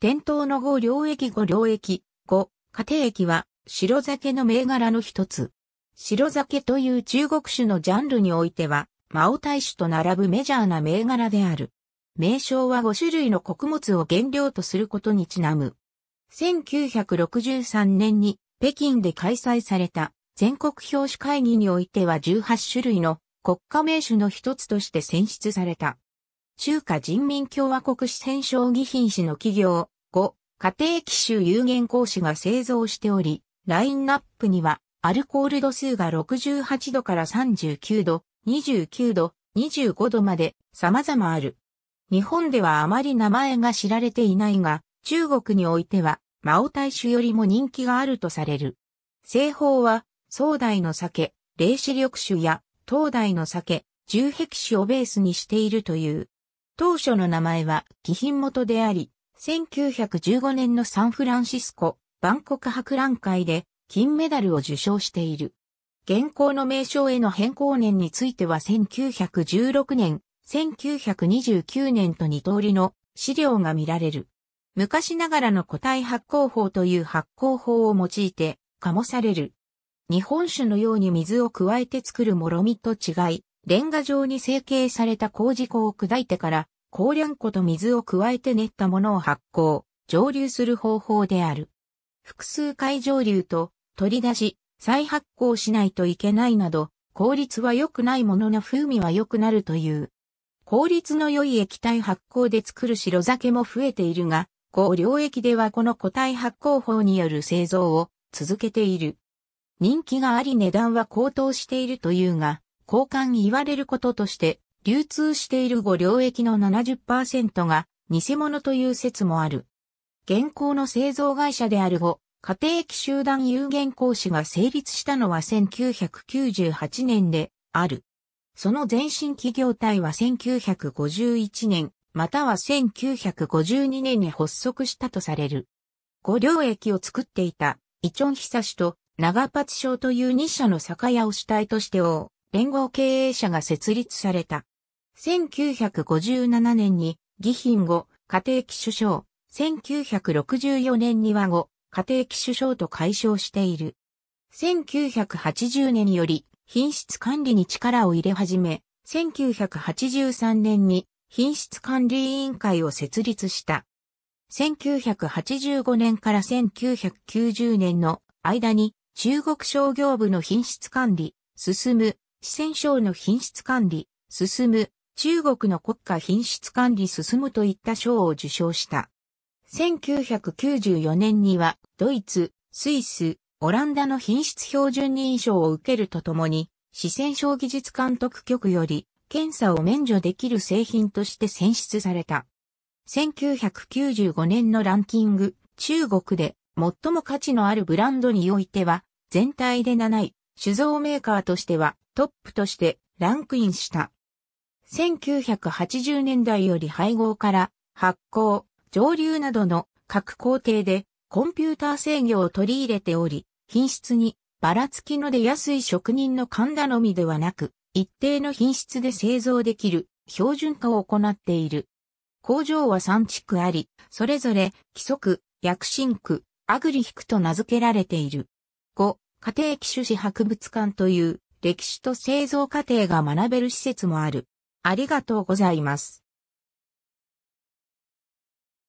店頭の五領域五領域、五、家庭駅は白酒の銘柄の一つ。白酒という中国酒のジャンルにおいては、魔王大酒と並ぶメジャーな銘柄である。名称は5種類の穀物を原料とすることにちなむ。1963年に北京で開催された全国表紙会議においては18種類の国家名酒の一つとして選出された。中華人民共和国四川省義品市の企業、5、家庭機種有限公司が製造しており、ラインナップには、アルコール度数が68度から39度、29度、25度まで様々ある。日本ではあまり名前が知られていないが、中国においては、マオ大衆よりも人気があるとされる。製法は、壮大の酒、霊視緑酒や、東大の酒、重壁酒をベースにしているという。当初の名前は貴品元であり、1915年のサンフランシスコ万国博覧会で金メダルを受賞している。現行の名称への変更年については1916年、1929年と2通りの資料が見られる。昔ながらの個体発酵法という発酵法を用いて、醸される。日本酒のように水を加えて作るもろみと違い、レンガ状に成形された麹粉を砕いてから、高粱粉と水を加えて練ったものを発酵、蒸留する方法である。複数回蒸留と取り出し、再発酵しないといけないなど、効率は良くないものの風味は良くなるという。効率の良い液体発酵で作る白酒も増えているが、高領域ではこの固体発酵法による製造を続けている。人気があり値段は高騰しているというが、交換言われることとして、流通している5領域の70%が偽物という説もある。現行の製造会社である5、家庭機集団有限講師が成立したのは1998年である。その前身企業体は1951年、または1952年に発足したとされる。五領駅を作っていた、イチョンヒサシと長パチという2社の酒屋を主体として王、連合経営者が設立された。1957年に、義品後、家庭機首相、1964年には後、家庭機首相と解消している。1980年より、品質管理に力を入れ始め、1983年に品質管理委員会を設立した。1985年から1990年の間に中国商業部の品質管理、進む四川省の品質管理、進む、中国の国家品質管理進むといった賞を受賞した。1994年には、ドイツ、スイス、オランダの品質標準認証を受けるとともに、四川省技術監督局より、検査を免除できる製品として選出された。1995年のランキング、中国で最も価値のあるブランドにおいては、全体で7位、酒造メーカーとしてはトップとしてランクインした。1980年代より配合から発酵、蒸留などの各工程でコンピューター制御を取り入れており、品質にばらつきの出やすい職人の勘頼みではなく、一定の品質で製造できる標準化を行っている。工場は3地区あり、それぞれ規則、薬進区、アグリヒクと名付けられている。5、家庭機種史博物館という歴史と製造過程が学べる施設もある。ありがとうございます。